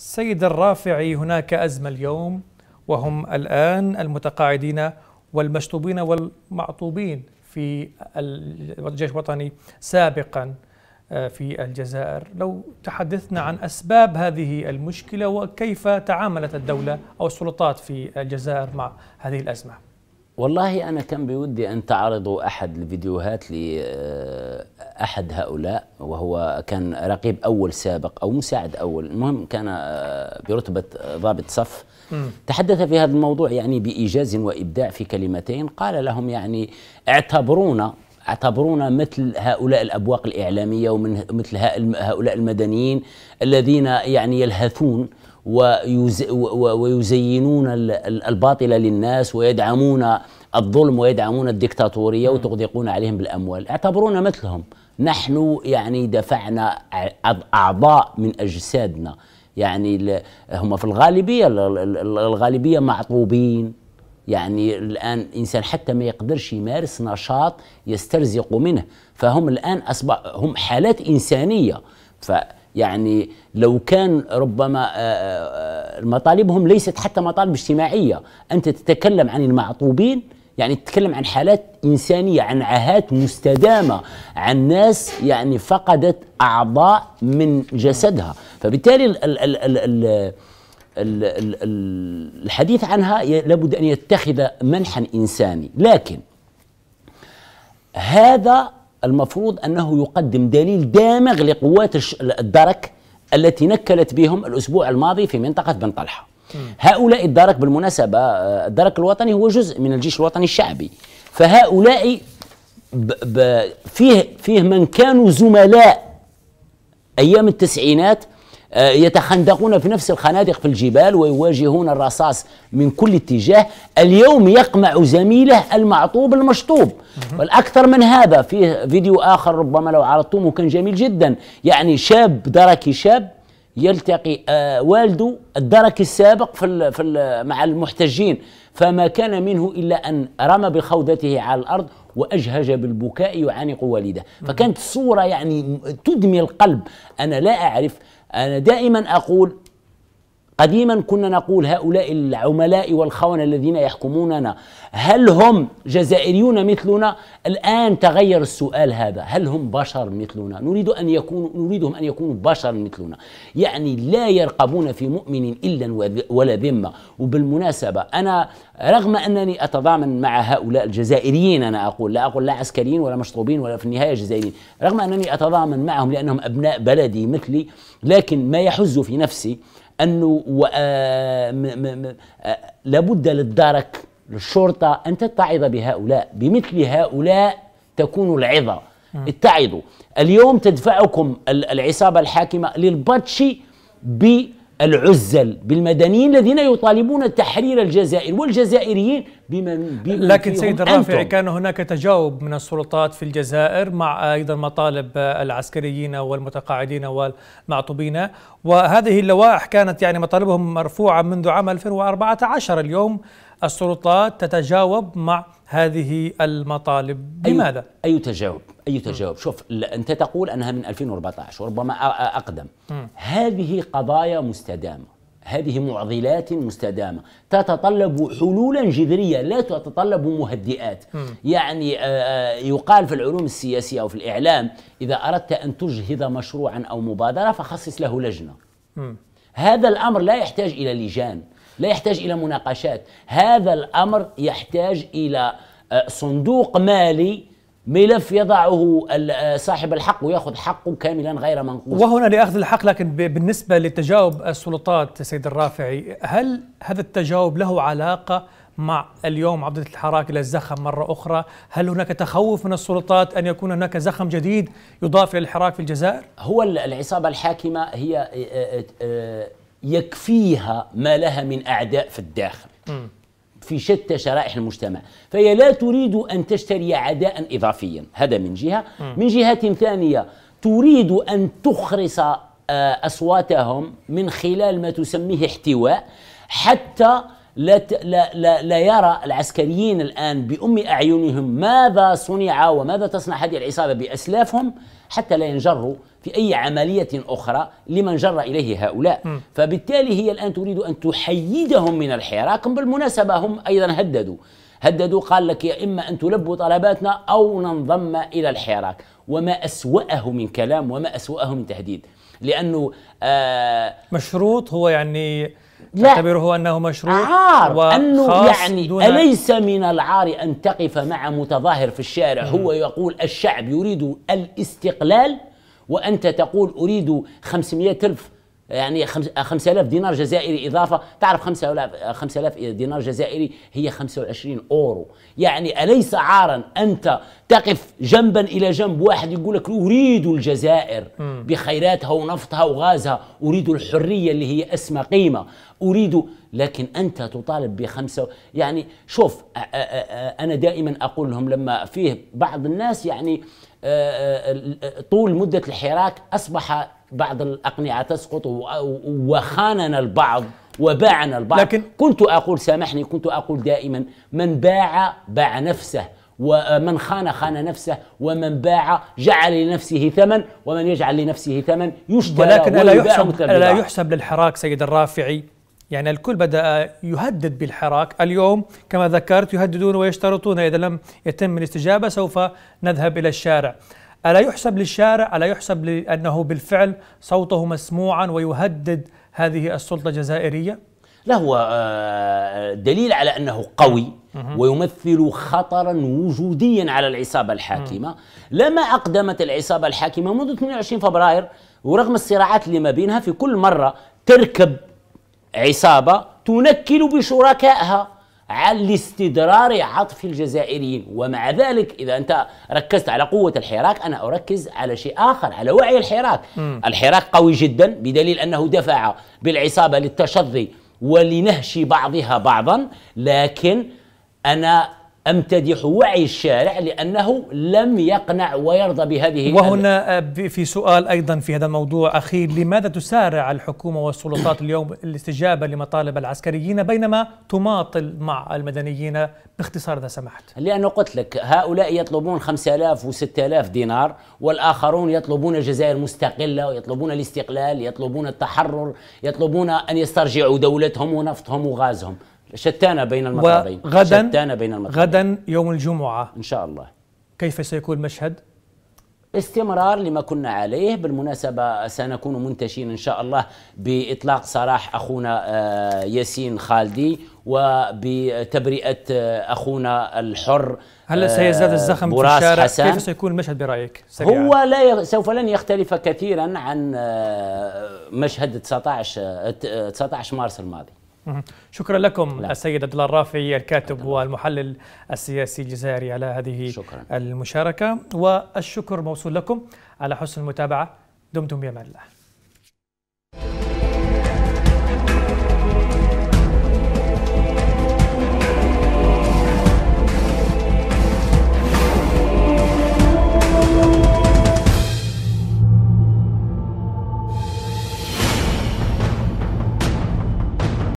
سيد الرافعي هناك أزمة اليوم وهم الآن المتقاعدين والمشطوبين والمعطوبين في الجيش الوطني سابقا آه، في الجزائر لو تحدثنا عن أسباب هذه المشكلة وكيف تعاملت الدولة أو السلطات في الجزائر مع هذه الأزمة والله أنا كان بودي أن تعرضوا أحد الفيديوهات آه، احد هؤلاء وهو كان رقيب اول سابق او مساعد اول المهم كان آه، برتبه آه، ضابط صف تحدث في هذا الموضوع يعني بايجاز وابداع في كلمتين قال لهم يعني اعتبرونا اعتبرونا مثل هؤلاء الابواق الاعلاميه ومن مثل هؤلاء المدنيين الذين يعني يلهثون ويزينون الباطل للناس ويدعمون الظلم ويدعمون الدكتاتوريه وتغدقون عليهم بالاموال اعتبرونا مثلهم نحن يعني دفعنا أعضاء من أجسادنا يعني هم في الغالبية الغالبية معطوبين يعني الآن إنسان حتى ما يقدرش يمارس نشاط يسترزق منه فهم الآن أصبح هم حالات إنسانية ف يعني لو كان ربما مطالبهم ليست حتى مطالب اجتماعية أنت تتكلم عن المعطوبين يعني تتكلم عن حالات إنسانية عن عاهات مستدامة عن ناس يعني فقدت أعضاء من جسدها فبالتالي الـ الـ الـ الـ الـ الحديث عنها لابد ان يتخذ منحا انساني، لكن هذا المفروض انه يقدم دليل دامغ لقوات الدرك التي نكلت بهم الاسبوع الماضي في منطقه بن طلحه. هؤلاء الدرك بالمناسبة آه، الدرك الوطني هو جزء من الجيش الوطني الشعبي فهؤلاء ب ب فيه فيه من كانوا زملاء أيام التسعينات آه، يتخندقون في نفس الخنادق في الجبال ويواجهون الرصاص من كل اتجاه اليوم يقمع زميله المعطوب المشطوب والأكثر من هذا فيه فيديو آخر ربما لو عرضتمه كان جميل جدا يعني شاب دركي شاب يلتقي آه، والده الدرك السابق في في مع المحتجين فما كان منه الا ان رمى بخوذته على الارض واجهج بالبكاء يعانق والده فكانت صوره يعني تدمي القلب انا لا اعرف انا دائما اقول قديما كنا نقول هؤلاء العملاء والخونة الذين يحكموننا هل هم جزائريون مثلنا الآن تغير السؤال هذا هل هم بشر مثلنا نريد أن يكونوا نريدهم أن يكونوا بشر مثلنا يعني لا يرقبون في مؤمن إلا ولا ذمة وبالمناسبة أنا رغم أنني أتضامن مع هؤلاء الجزائريين أنا أقول لا أقول لا عسكريين ولا مشطوبين ولا في النهاية جزائريين رغم أنني أتضامن معهم لأنهم أبناء بلدي مثلي لكن ما يحز في نفسي انه آه، آه، لابد للدرك للشرطه ان تتعظ بهؤلاء بمثل هؤلاء تكون العظه اتعظوا اليوم تدفعكم العصابه الحاكمه للبطش ب العزل بالمدنيين الذين يطالبون تحرير الجزائر والجزائريين بما لكن سيد الرافعي كان هناك تجاوب من السلطات في الجزائر مع ايضا مطالب العسكريين والمتقاعدين والمعطوبين وهذه اللوائح كانت يعني مطالبهم مرفوعه منذ عام 2014 اليوم السلطات تتجاوب مع هذه المطالب لماذا؟ أي, أي تجاوب أي تجاوب م. شوف أنت تقول أنها من 2014 وربما أقدم م. هذه قضايا مستدامة هذه معضلات مستدامة تتطلب حلولا جذرية لا تتطلب مهدئات م. يعني آه، آه، يقال في العلوم السياسية أو في الإعلام إذا أردت أن تجهض مشروعا أو مبادرة فخصص له لجنة م. هذا الأمر لا يحتاج إلى لجان لا يحتاج إلى مناقشات هذا الأمر يحتاج إلى آه، صندوق مالي ملف يضعه آه، صاحب الحق وياخذ حقه كاملا غير منقوص وهنا لاخذ الحق لكن بالنسبه لتجاوب السلطات سيد الرافعي هل هذا التجاوب له علاقه مع اليوم عبدة الحراك إلى الزخم مرة أخرى هل هناك تخوف من السلطات أن يكون هناك زخم جديد يضاف للحراك في الجزائر؟ هو العصابة الحاكمة هي آه، يكفيها ما لها من أعداء في الداخل في شتى شرائح المجتمع فهي لا تريد أن تشتري عداء إضافيا هذا من جهة من جهة ثانية تريد أن تخرس آه، أصواتهم من خلال ما تسميه احتواء حتى لا, لا, لا, لا يرى العسكريين الآن بأم أعينهم ماذا صنع وماذا تصنع هذه العصابة بأسلافهم حتى لا ينجروا في أي عملية أخرى لمن جر إليه هؤلاء م. فبالتالي هي الآن تريد أن تحيدهم من الحراك بالمناسبة هم أيضا هددوا هددوا قال لك يا إما أن تلبوا طلباتنا أو ننضم إلى الحراك وما أسوأه من كلام وما أسوأه من تهديد لأنه آه مشروط هو يعني لا تعتبره أنه مشروع عار أنه يعني دون أليس من العار أن تقف مع متظاهر في الشارع هو يقول الشعب يريد الاستقلال وأنت تقول أريد 500 ألف يعني 5000 آه، دينار جزائري اضافه تعرف 5000 5000 آه، دينار جزائري هي 25 اورو يعني اليس عارا انت تقف جنبا الى جنب واحد يقول لك اريد الجزائر بخيراتها ونفطها وغازها اريد الحريه اللي هي اسمى قيمه اريد لكن أنت تطالب بخمسة يعني شوف أنا دائما أقول لهم لما فيه بعض الناس يعني طول مدة الحراك أصبح بعض الأقنعة تسقط وخاننا البعض وباعنا البعض لكن كنت أقول سامحني كنت أقول دائما من باع باع نفسه ومن خان خان نفسه ومن باع جعل لنفسه ثمن ومن يجعل لنفسه ثمن يشترى ولكن ألا يحسب, ألا يحسب للحراك سيد الرافعي يعني الكل بدأ يهدد بالحراك اليوم كما ذكرت يهددون ويشترطون إذا لم يتم الاستجابة سوف نذهب إلى الشارع ألا يحسب للشارع ألا يحسب لأنه بالفعل صوته مسموعا ويهدد هذه السلطة الجزائرية لا هو آه، دليل على أنه قوي ويمثل خطرا وجوديا على العصابة الحاكمة لما أقدمت العصابة الحاكمة منذ 22 فبراير ورغم الصراعات اللي ما بينها في كل مرة تركب عصابة تنكل بشركائها على استدرار عطف الجزائريين ومع ذلك إذا أنت ركزت على قوة الحراك أنا أركز على شيء آخر على وعي الحراك م. الحراك قوي جدا بدليل أنه دفع بالعصابة للتشظي ولنهش بعضها بعضا لكن أنا امتدح وعي الشارع لانه لم يقنع ويرضى بهذه وهنا آه، في سؤال ايضا في هذا الموضوع اخير لماذا تسارع الحكومه والسلطات اليوم الاستجابه لمطالب العسكريين بينما تماطل مع المدنيين باختصار اذا سمحت لانه قلت لك هؤلاء يطلبون 5000 و6000 دينار والاخرون يطلبون جزائر مستقله ويطلبون الاستقلال يطلبون التحرر يطلبون ان يسترجعوا دولتهم ونفطهم وغازهم شتان بين المطارين غدا شتان بين المطارين غدا يوم الجمعة إن شاء الله كيف سيكون المشهد؟ استمرار لما كنا عليه بالمناسبة سنكون منتشين إن شاء الله بإطلاق سراح أخونا آه، ياسين خالدي وبتبرئة آه، أخونا الحر هل آه، سيزداد الزخم في الشارع؟ حسن. كيف سيكون المشهد برأيك؟ سريعا. هو لا ي... سوف لن يختلف كثيرا عن مشهد 19 19 مارس الماضي شكرا لكم لا. السيد عبد الله الرافعي الكاتب والمحلل السياسي الجزائري على هذه شكرا. المشاركه والشكر موصول لكم على حسن المتابعه دمتم بأمان الله